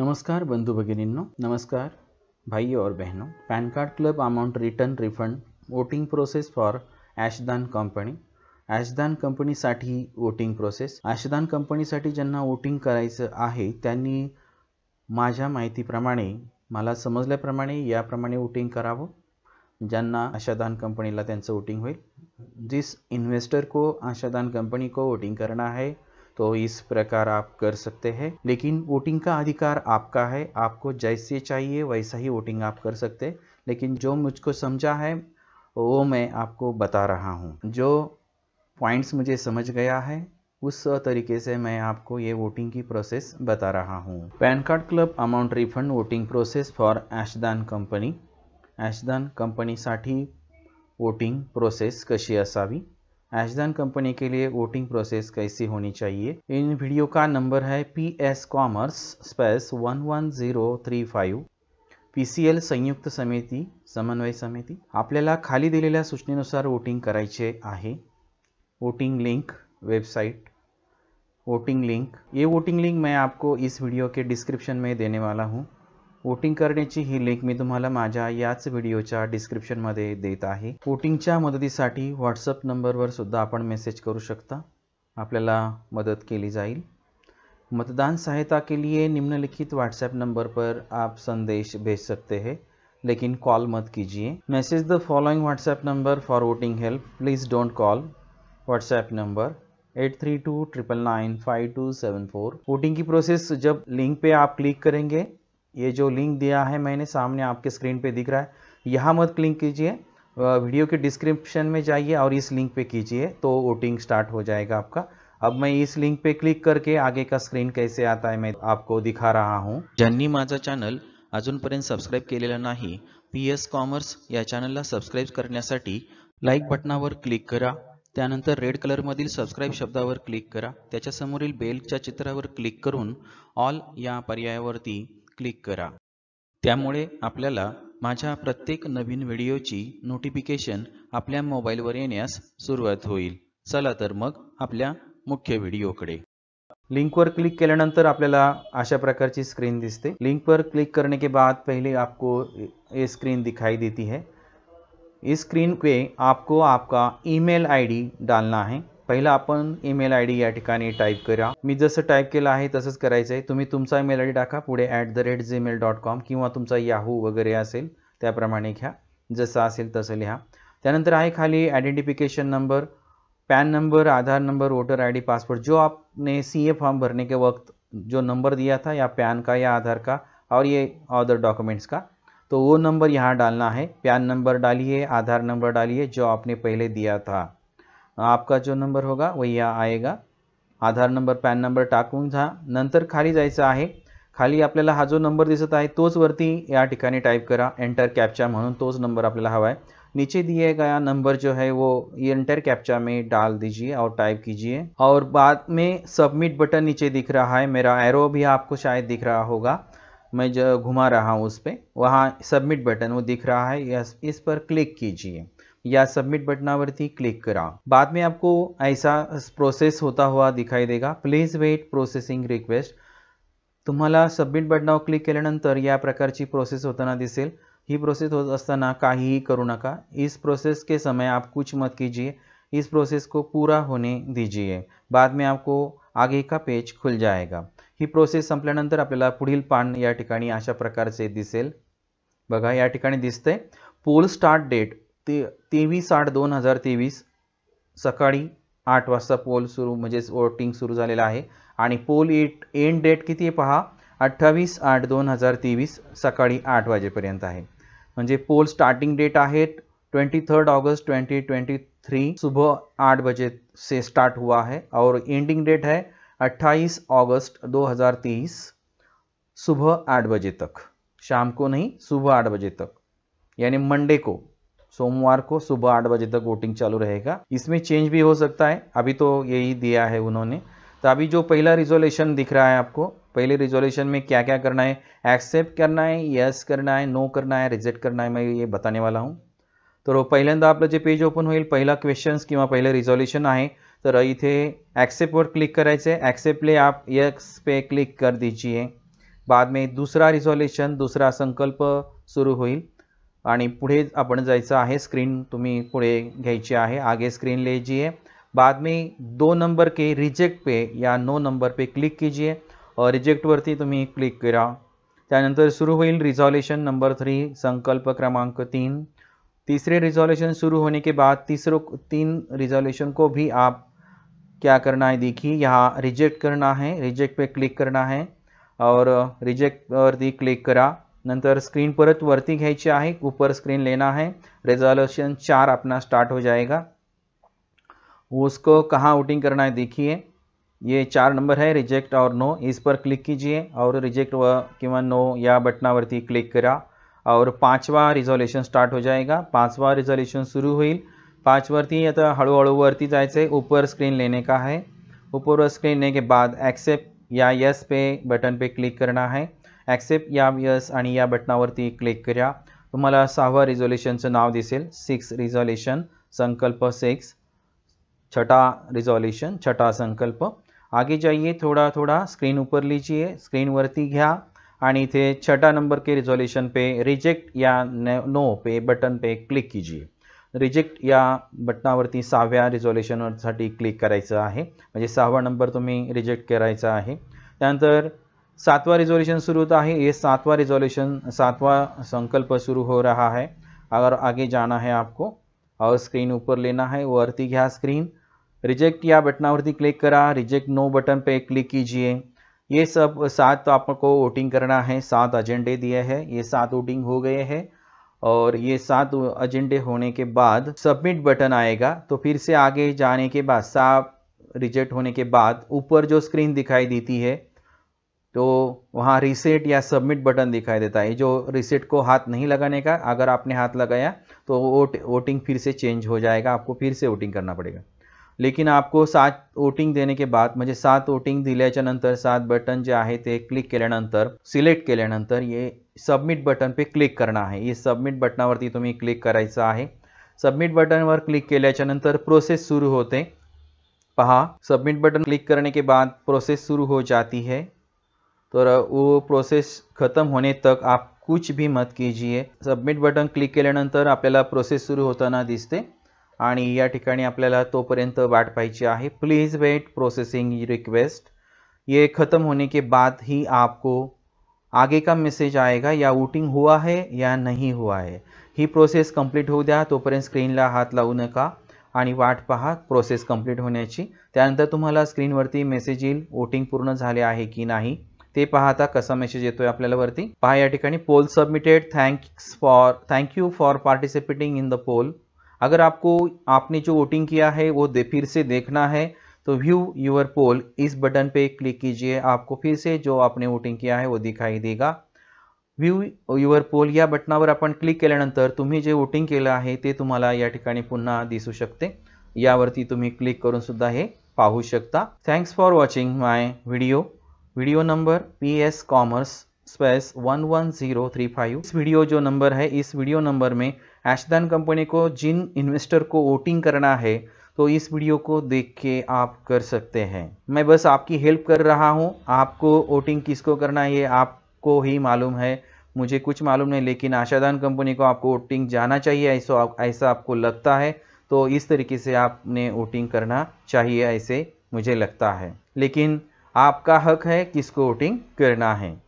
नमस्कार बंधू भगिनींनो नमस्कार भाई और बहनों pan card club amount return refund voting process for ॲशदान कंपनी ॲशदान कंपनीसाठी वोटिंग प्रोसेस ॲशदान कंपनीसाठी ज्यांना वोटिंग करायचं आहे त्यांनी माझ्या माहितीप्रमाणे मला समजल्याप्रमाणे याप्रमाणे वोटिंग करावं ज्यांना आशदान कंपनीला त्यांचं वोटिंग होईल जिस इन्वेस्टर को आशादान कंपनी को वोटिंग करना है तो इस प्रकार आप कर सकते हैं लेकिन वोटिंग का अधिकार आपका है आपको जैसे चाहिए वैसा ही वोटिंग आप कर सकते लेकिन जो मुझको समझा है वो मैं आपको बता रहा हूँ जो पॉइंट्स मुझे समझ गया है उस तरीके से मैं आपको ये वोटिंग की प्रोसेस बता रहा हूँ pan card club amount refund voting process for ऐशदान कंपनी ऐशदान कंपनी साठी वोटिंग प्रोसेस कशी असावी ऐशदान कंपनी के लिए वोटिंग प्रोसेस कैसी होनी चाहिए इन वीडियो का नंबर है P S commerce space one one zero three five P C L संयुक्त समिति समन्वय समिति अपने खाली दिल्ली सूचनेनुसार वोटिंग कराए है voting link website voting link ये वोटिंग लिंक मैं आपको इस वीडियो के डिस्क्रिप्शन में देने वाला हूँ वोटिंग करण्याची ही लिंक मी तुम्हारा मज़ा याच व्हिडिओच्या डिस्क्रिप्शनमध्ये देत आहे वोटिंग मदतीसाठी व्हाट्सअप नंबर वसुद्धा अपन मेसेज करू शकता आपल्याला मदद लिए जाईल मतदान सहायता के लिए निम्नलिखित व्हाट्सएप नंबर पर आप संदेश भेज सकते हैं लेकिन कॉल मत कीजिए message the following WhatsApp number for voting help please don't call WhatsApp number eight three two triple nine five two seven four voting की प्रोसेस जब लिंक पे आप क्लिक करेंगे ये जो लिंक दिया है मैंने सामने आपके स्क्रीन पे दिख रहा है यहाँ मत क्लिक कीजिए वीडियो के डिस्क्रिप्शन में जाइए और इस लिंक पे कीजिए तो वोटिंग स्टार्ट हो जाएगा आपका अब मैं इस लिंक पे क्लिक करके आगे का स्क्रीन कैसे आता है मैं आपको दिखा रहा हूँ माजा चैनल अजूपर्यंत सब्सक्राइब के लिए नहीं पी एस कॉमर्स या चैनल सब्सक्राइब करना लाइक बटना क्लिक करा त्यानंतर रेड कलरमधील सब्सक्राइब शब्दावर क्लिक करा त्याच्यासमोरील बेलच्या चित्रावर क्लिक करून ऑल या पर्यायावरती क्लिक करा त्यामुळे आपल्याला माझ्या प्रत्येक नवीन व्हिडिओची नोटिफिकेशन आपल्या मोबाईलवर येण्यास सुरुवात होईल चला तर मग आपल्या मुख्य व्हिडिओकडे लिंकवर क्लिक केल्यानंतर आपल्याला अशा प्रकारची स्क्रीन दिसते लिंक क्लिक करने के बाद पहिले आपको ये स्क्रीन दिखाई देती है इस स्क्रीन पे आपको आपका ईमेल आयडी डालना है पहिला अपन ईमेल आई डी या टाइप करा मैं जस टाइप के लिए तसच कराए तुम्हें तुम्ही ईमेल आई डी टाका पुढे at the rate Gmail dot com कि तुम्हारा याहू वगैरह अल क्या घया जस आल तस लिहा है खाली identification number pan number Aadhaar number voter D passport जो आपने ए फॉर्म भरने के वक्त जो नंबर दिया था या पैन का या आधार का और ये अदर डॉक्यूमेंट्स का तो वो नंबर यहाँ डालना है पैन नंबर डालिए आधार नंबर डालिए जो आपने पहले दिया था आपका जो नंबर होगा वही आएगा आधार नंबर पैन नंबर टाकून जा नंतर खाली जाए खाली अपने हा जो नंबर दिसत है तो वरती यठिका टाइप करा एंटर कैप्चा मनु तो नंबर अपने हवा है नीचे दिए गया नंबर जो है वो एंटर कैप्चा में डाल दीजिए और टाइप कीजिए और बाद में सबमिट बटन नीचे दिख रहा है मेरा एरो भी आपको शायद दिख रहा होगा मैं जो घुमा रहा हूँ उस पर वहाँ सबमिट बटन वो दिख रहा है यस इस पर क्लिक कीजिए या सबमिट बटनावरती क्लिक करा बाद में आपको ऐसा प्रोसेस होता हुआ दिखाई देगा प्लीज वेट प्रोसेसिंग रिक्वेस्ट तुम्हाला सबमिट बटनावर क्लिक केल्यानंतर या प्रकारची प्रोसेस होताना दिसेल ही प्रोसेस होत असताना काहीही करू नका इस प्रोसेस के समय आप कुछ मत कीजिए इस प्रोसेस को पूरा होने दीजिए बाद में आपको आगे का पेज खुल जाएगा ही प्रोसेस संपल्यानंतर आपल्याला पुढील पान या ठिकाणी अशा प्रकारचे दिसेल बघा या ठिकाणी दिसतंय पोल स्टार्ट डेट ते तेवीस आठ दोन हजार तेवीस सकाळी आठ वाजता पोल सुरू म्हणजेच वोटिंग सुरू झालेलं आहे आणि पोल एट एंड डेट किती आहे पहा अठ्ठावीस आठ दोन हजार तेवीस सकाळी आठ वाजेपर्यंत आहे म्हणजे पोल स्टार्टिंग डेट आहेत 23 अगस्त 2023 सुबह आठ बजे से स्टार्ट हुआ है और एंडिंग डेट है 28 अगस्त 2023 सुबह आठ बजे तक शाम को नहीं सुबह आठ बजे तक यानी मंडे को सोमवार को सुबह आठ बजे तक वोटिंग चालू रहेगा इसमें चेंज भी हो सकता है अभी तो यही दिया है उन्होंने तो अभी जो पहला रिजोल्यूशन दिख रहा है आपको पहले रिजोल्यूशन में क्या क्या करना है एक्सेप्ट करना है यस करना है नो करना है रिजेक्ट करना है मैं ये बताने वाला हूँ तर पहिल्यांदा आपलं जे पेज ओपन होईल पहिला क्वेश्चन्स किंवा पहिलं रिझॉल्युशन आहे तर इथे ॲक्सेप्टवर क्लिक करायचं आहे ॲक्सेप्टले आप यक्स पे क्लिक कर दीजिए बाद में दुसरा रिझॉल्युशन दुसरा संकल्प सुरू होईल आणि पुढे आपण जायचं आहे स्क्रीन तुम्ही पुढे घ्यायची आहे आगे स्क्रीन लिहिजिए बाद में दो नंबर के रिजेक्ट पे या नो नंबर पे क्लिक कीजिए और रिजेक्टवरती तुम्ही क्लिक करा त्यानंतर सुरू होईल रिझॉल्युशन नंबर थ्री संकल्प क्रमांक तीन तीसरे रिजोल्यूशन शुरू होने के बाद तीसरों तीन रिजोल्यूशन को भी आप क्या करना है देखिए यहाँ रिजेक्ट करना है रिजेक्ट पे क्लिक करना है और रिजेक्ट रिजेक्टवरती क्लिक करा नंतर स्क्रीन परत वरती घ्यायची आहे ऊपर स्क्रीन लेना है रिजोल्यूशन चार अपना स्टार्ट हो जाएगा उसको कहाँ आउटिंग करना है देखिए ये चार नंबर है रिजेक्ट और नो इस पर क्लिक कीजिए और रिजेक्ट व किंवा नो या बटनावरती क्लिक करा और पांचवा रिझॉल्युशन स्टार्ट हो जाएगा पाचवा रिझॉल्युशन शुरू होईल पाचवरती आता तो हळूहळू वरती जाए ऊपर स्क्रीन लेने का है ऊपर स्क्रीन लेने के बाद एक्सेप्ट या यस पे बटन पे क्लिक करना है ॲक्सेप्ट या यस आ बटना बटनावरती क्लिक करा तुम्हाला सहावा रिझॉल्युशनचं नाव दसेल सिक्स रिझॉल्युशन संकल्प सिक्स छठा रिजॉल्यूशन छठा संकल्प आगे जाइए थोड़ा थोड़ा स्क्रीन ऊपर लीजिए स्क्रीन वरती घया एंड छठा नंबर के रिजोल्यूशन पे रिजेक्ट या नो पे बटन पे क्लिक कीजिए रिजेक्ट या बटनावरती सहाव्या सा क्लिक करायचं आहे म्हणजे सहावा नंबर तुम्ही रिजेक्ट करायचा आहे त्यानंतर सातवा रिजोल्यूशन सुरू होता है ये सातवा रिजोल्यूशन सातवा संकल्प शुरू हो रहा है अगर आगे जाना है आपको और स्क्रीन ऊपर लेना है वरती घया स्क्रीन रिजेक्ट या बटनावरती क्लिक करा रिजेक्ट नो बटन पे क्लिक कीजिए ये सब सात तो आपको वोटिंग करना है सात एजेंडे दिए हैं ये सात वोटिंग हो गए हैं और ये सात एजेंडे होने के बाद सबमिट बटन आएगा तो फिर से आगे जाने के बाद सात रिजेक्ट होने के बाद ऊपर जो स्क्रीन दिखाई देती है तो वहाँ रिसेट या सबमिट बटन दिखाई देता है जो रिसेट को हाथ नहीं लगाने का अगर आपने हाथ लगाया तो वोट वोटिंग फिर से चेंज हो जाएगा आपको फिर से वोटिंग करना पड़ेगा लेकिन आपको सात वोटिंग देने के बाद म्हणजे सात वोटिंग दिल्याच्यानंतर सात बटन जे आहे ते क्लिक केल्यानंतर सिलेक्ट केल्यानंतर ये सबमिट बटन पे क्लिक करणं आहे ये सबमिट बटनावरती तुम्ही क्लिक करायचं आहे सबमिट बटनवर क्लिक केल्याच्यानंतर प्रोसेस सुरू होते पहा सबमिट बटन क्लिक करने के बाद प्रोसेस शुरू हो जाती है तो वो प्रोसेस ख़त्म होने तक आप कुछ भी मत कीजिए सबमिट बटन क्लिक केल्यानंतर आपल्याला प्रोसेस सुरू होताना दिसते आणि या ठिकाणी आपल्याला तोपर्यंत वाट पाहिजे आहे प्लीज़ वेट प्रोसेसिंग रिक्वेस्ट ये ख़त्म होने के बाद ही आपको आगे का मेसेज आएगा या वोटिंग हुआ है या नहीं हुआ है ही प्रोसेस कंप्लीट होऊ द्या तोपर्यंत स्क्रीनला हात लावू नका आणि वाट पहा प्रोसेस कंप्लीट होण्याची त्यानंतर तुम्हाला स्क्रीनवरती मेसेज येईल वोटिंग पूर्ण झाले आहे की नाही ते पाहता कसा मेसेज येतोय आपल्याला वरती पहा या ठिकाणी poll submitted thanks for thank you for participating in the poll अगर आपको आपने जो वोटिंग किया है वो दे फिर से देखना है तो व्यू यूर पोल इस बटन पे क्लिक कीजिए आपको फिर से जो आपने वोटिंग किया है वो दिखाई देगा व्यू युअर पोल या पर अपन क्लिक केल्यानंतर तुम्ही जे वोटिंग केलं आहे ते तुम्हाला या ठिकाणी पुन्हा दिसू शकते यावरती तुम्ही क्लिक करून सुद्धा हे पाहू शकता thanks for watching my video video number P S commerce space one one zero three five इस वीडियो जो नंबर है इस वीडियो नंबर में एशदान कंपनी को जिन इन्वेस्टर को वोटिंग करना है तो इस वीडियो को देख के आप कर सकते हैं मैं बस आपकी हेल्प कर रहा हूँ आपको वोटिंग किसको करना है ये आपको ही मालूम है मुझे कुछ मालूम नहीं लेकिन आशादान कंपनी को आपको वोटिंग जाना चाहिए ऐसा ऐसा आपको लगता है तो इस तरीके से आपने वोटिंग करना चाहिए ऐसे मुझे लगता है लेकिन आपका हक है किसको वोटिंग करना है